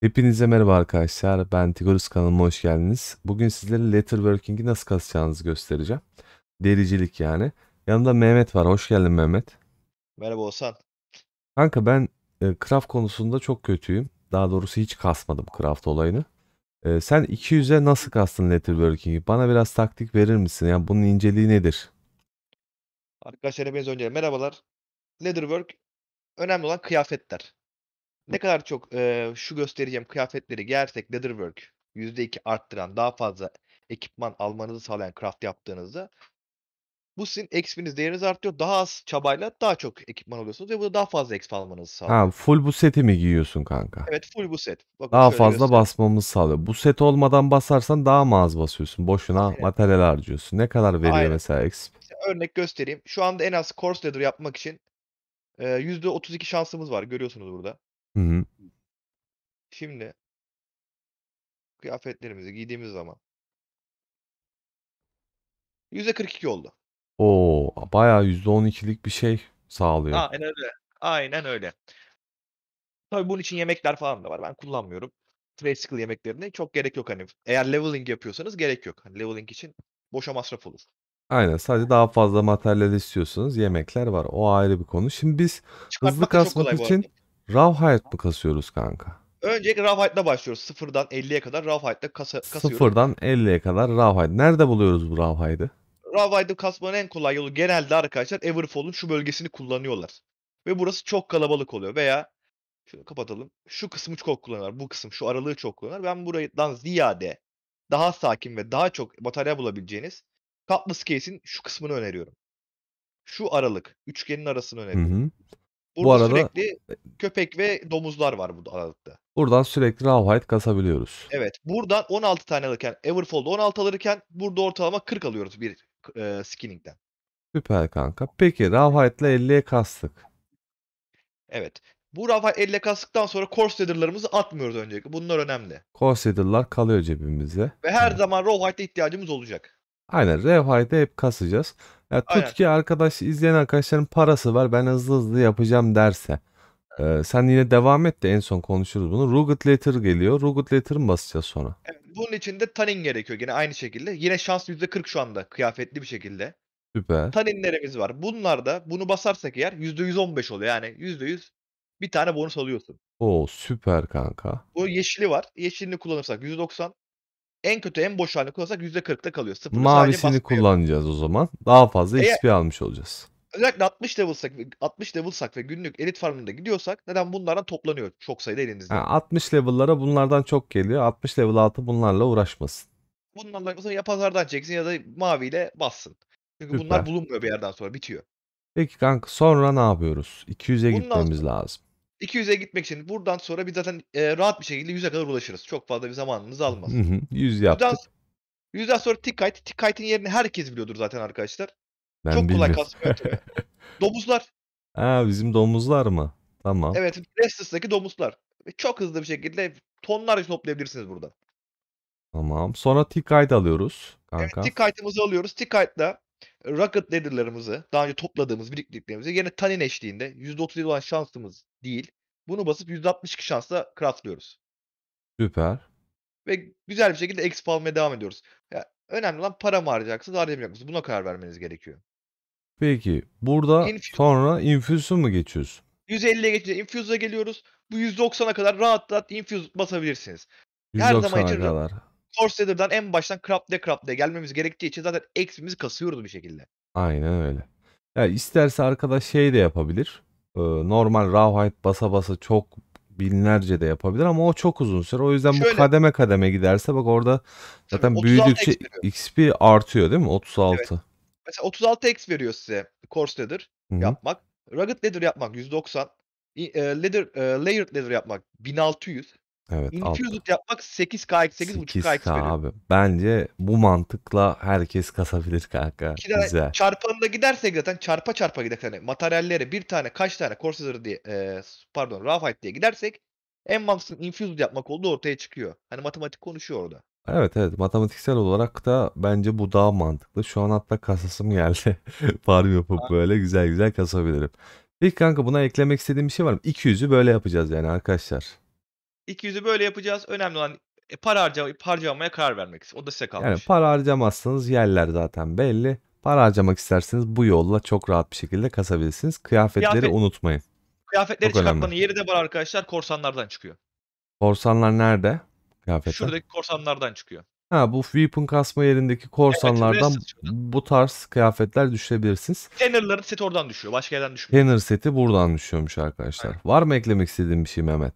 Hepinize merhaba arkadaşlar. Ben Tigorus kanalıma hoş geldiniz. Bugün sizlere letterworking'i nasıl kasacağınızı göstereceğim. Dericilik yani. Yanında Mehmet var. Hoş geldin Mehmet. Merhaba Oğuzhan. Kanka ben e, craft konusunda çok kötüyüm. Daha doğrusu hiç kasmadım craft olayını. E, sen 200'e nasıl kastın letterworking'i? Bana biraz taktik verir misin? Yani bunun inceliği nedir? Arkadaşlar hepiniz önce merhabalar. Leatherwork önemli olan kıyafetler ne kadar çok e, şu göstereceğim kıyafetleri giyersek leatherwork %2 arttıran daha fazla ekipman almanızı sağlayan craft yaptığınızda bu sizin XP'niz değeriniz artıyor. Daha az çabayla daha çok ekipman alıyorsunuz ve bu da daha fazla XP almanızı sağlıyor. Ha, full bu seti mi giyiyorsun kanka? Evet full bu set. Bakın daha fazla göstereyim. basmamızı sağlıyor. Bu set olmadan basarsan daha mı az basıyorsun? Boşuna evet. materyal harcıyorsun. Ne kadar veriyor Aynen. mesela XP? örnek göstereyim. Şu anda en az course leader yapmak için %32 şansımız var. Görüyorsunuz burada. Hı hı. Şimdi kıyafetlerimizi giydiğimiz zaman %42 oldu. O bayağı %12'lik bir şey sağlıyor. Aynen öyle. Aynen öyle. Tabii bunun için yemekler falan da var. Ben kullanmıyorum. Tricycle yemeklerine çok gerek yok hani. Eğer leveling yapıyorsanız gerek yok. Hani leveling için boşa masraf olur. Aynen sadece daha fazla materyal istiyorsunuz. yemekler var. O ayrı bir konu. Şimdi biz hızlı Çıkartmak da kasmak kolay arada. için Rawhide mı kasıyoruz kanka? Öncelikle Rawhide'la başlıyoruz. Sıfırdan 50'ye kadar Rawhide'la kasa, kasıyoruz. Sıfırdan 50'ye kadar Rawhide. Nerede buluyoruz bu Rawhide'ı? Rawhide'ı kasmanın en kolay yolu genelde arkadaşlar Everfall'un şu bölgesini kullanıyorlar. Ve burası çok kalabalık oluyor veya şunu kapatalım. Şu kısmı çok kullanıyorlar. Bu kısım şu aralığı çok kullanıyorlar. Ben buradan ziyade daha sakin ve daha çok batarya bulabileceğiniz Cutlass Case'in şu kısmını öneriyorum. Şu aralık. Üçgenin arasını öneriyorum. Hı hı. Burada bu arada sürekli köpek ve domuzlar var bu aralıkta. Buradan sürekli raw height kasabiliyoruz. Evet. Buradan 16 tane alırken Everfold 16 alırken burada ortalama 40 alıyoruz bir e, skinning'den. Süper kanka. Peki raw height'la 50'ye kastık. Evet. Bu rafa elle kastıktan sonra course leader'larımızı atmıyoruz önceki. Bunlar önemli. Course leader'lar kalıyor cebimize. Ve her evet. zaman roll height'e ihtiyacımız olacak. Aynen Refah'ı da hep kasacağız. Ya tut Aynen. ki arkadaş izleyen arkadaşların parası var ben hızlı hızlı yapacağım derse. Ee, sen yine devam et de en son konuşuruz bunu. Rugged Letter geliyor. Rugged Letter mı basacağız sonra? E, bunun için de tanning gerekiyor yine aynı şekilde. Yine şans %40 şu anda kıyafetli bir şekilde. Süper. Taninlerimiz var. Bunlar da bunu basarsak eğer %115 oluyor. Yani %100 bir tane bonus alıyorsun. Oo süper kanka. Bu yeşili var. Yeşilini kullanırsak %90. En kötü en boş halini kullanırsak %40'da kalıyor. Sıfırı Mavisini kullanacağız o zaman. Daha fazla Eğer, XP almış olacağız. Özellikle 60 levelsak, 60 levelsak ve günlük elit farmında gidiyorsak neden bunlardan toplanıyor çok sayıda elinizde. Ha, 60 level'lara bunlardan çok geliyor. 60 level altı bunlarla uğraşmasın. Bunlardan mesela ya pazardan çeksin ya da maviyle bassın. Çünkü Süper. bunlar bulunmuyor bir yerden sonra bitiyor. Peki kanka sonra ne yapıyoruz? 200'e gitmemiz lazım. 200'e gitmek için buradan sonra biz zaten e, rahat bir şekilde 100'e kadar ulaşırız. Çok fazla bir zamanımız almaz. 100 yaptık. 100'den, 100'den sonra Tikkite. Tikkite'in yerini herkes biliyordur zaten arkadaşlar. Ben Çok bilmiyorum. kolay kasmıyor. domuzlar. Ha bizim domuzlar mı? Tamam. Evet Restless'daki domuzlar. Çok hızlı bir şekilde tonlarca toplayabilirsiniz burada. Tamam. Sonra Tikkite alıyoruz kanka. Evet Tikkite'ımızı alıyoruz. Tikkite'la e, Rocket Leader'larımızı, daha önce topladığımız biriktiklerimizi yine Tanin eşliğinde %37 olan şansımız değil. Bunu basıp 162 şansla craftlıyoruz. Süper. Ve güzel bir şekilde exp almaya devam ediyoruz. Yani önemli olan para mı harcayacaksınız harcamayacak Buna karar vermeniz gerekiyor. Peki burada Infusion. sonra infuse'u mu geçiyoruz? 150'ye geçince infuse'a geliyoruz. Bu 190'a kadar rahat rahat infuse basabilirsiniz. Her zaman için kadar. Corsair'dan en baştan crap de crap de gelmemiz gerektiği için zaten exp'imizi kasıyoruz bir şekilde. Aynen öyle. Ya isterse arkadaş şey de yapabilir. Ee, normal rawhide basa basa çok binlerce de yapabilir ama o çok uzun süre. O yüzden Şöyle, bu kademe kademe giderse bak orada zaten büyüdükçe XP artıyor değil mi? 36. Evet. Mesela 36 X veriyor size coarse leather yapmak. Rugged leather yapmak 190. E, leather, e, layered leather yapmak 1600. Evet. 1200 yapmak 8K, 8.5K 8 abi. Bence bu mantıkla herkes kasabilir kanka. Güzel. çarpanına gidersek zaten çarpa çarpa gidersek hani materyallere bir tane kaç tane Corsair diye e, pardon Rawhide diye gidersek en mantıklı Infused yapmak olduğu ortaya çıkıyor. Hani matematik konuşuyor orada. Evet evet matematiksel olarak da bence bu daha mantıklı. Şu an hatta kasasım geldi. Farm yapıp Aynen. böyle güzel güzel kasabilirim. Peki kanka buna eklemek istediğim bir şey var mı? 200'ü böyle yapacağız yani arkadaşlar. 200'ü böyle yapacağız. Önemli olan e, para harca, harcamaya karar vermek. O da size kalmış. Yani para harcamazsanız yerler zaten belli. Para harcamak isterseniz bu yolla çok rahat bir şekilde kasabilirsiniz. Kıyafetleri Kıyafet, unutmayın. Kıyafetleri çok çıkartmanın önemli. yeri de var arkadaşlar. Korsanlardan çıkıyor. Korsanlar nerede? Kıyafetler. Şuradaki korsanlardan çıkıyor. Ha bu weapon kasma yerindeki korsanlardan evet, bu tarz kıyafetler düşürebilirsiniz. Tanner'ların seti oradan düşüyor. Başka yerden düşmüyor. Tanner seti buradan düşüyormuş arkadaşlar. Aynen. Var mı eklemek istediğin bir şey Mehmet?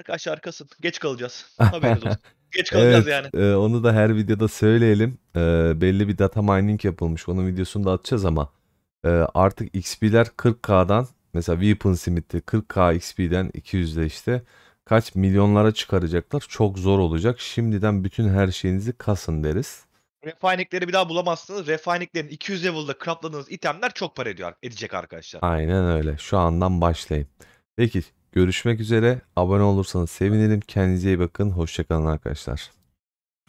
Arkadaş arkasın. Geç kalacağız. Haberiniz olsun. Geç kalacağız evet, yani. E, onu da her videoda söyleyelim. E, belli bir data mining yapılmış. Onun videosunu da atacağız ama e, artık XP'ler 40K'dan mesela Weapon Smith'te 40K XP'den 200'de işte kaç milyonlara çıkaracaklar. Çok zor olacak. Şimdiden bütün her şeyinizi kasın deriz. Refiningleri bir daha bulamazsınız. Refininglerin 200 level'da craftladığınız itemler çok para ediyor, edecek arkadaşlar. Aynen öyle. Şu andan başlayın. Peki Görüşmek üzere. Abone olursanız sevinirim. Kendinize iyi bakın. Hoşçakalın arkadaşlar.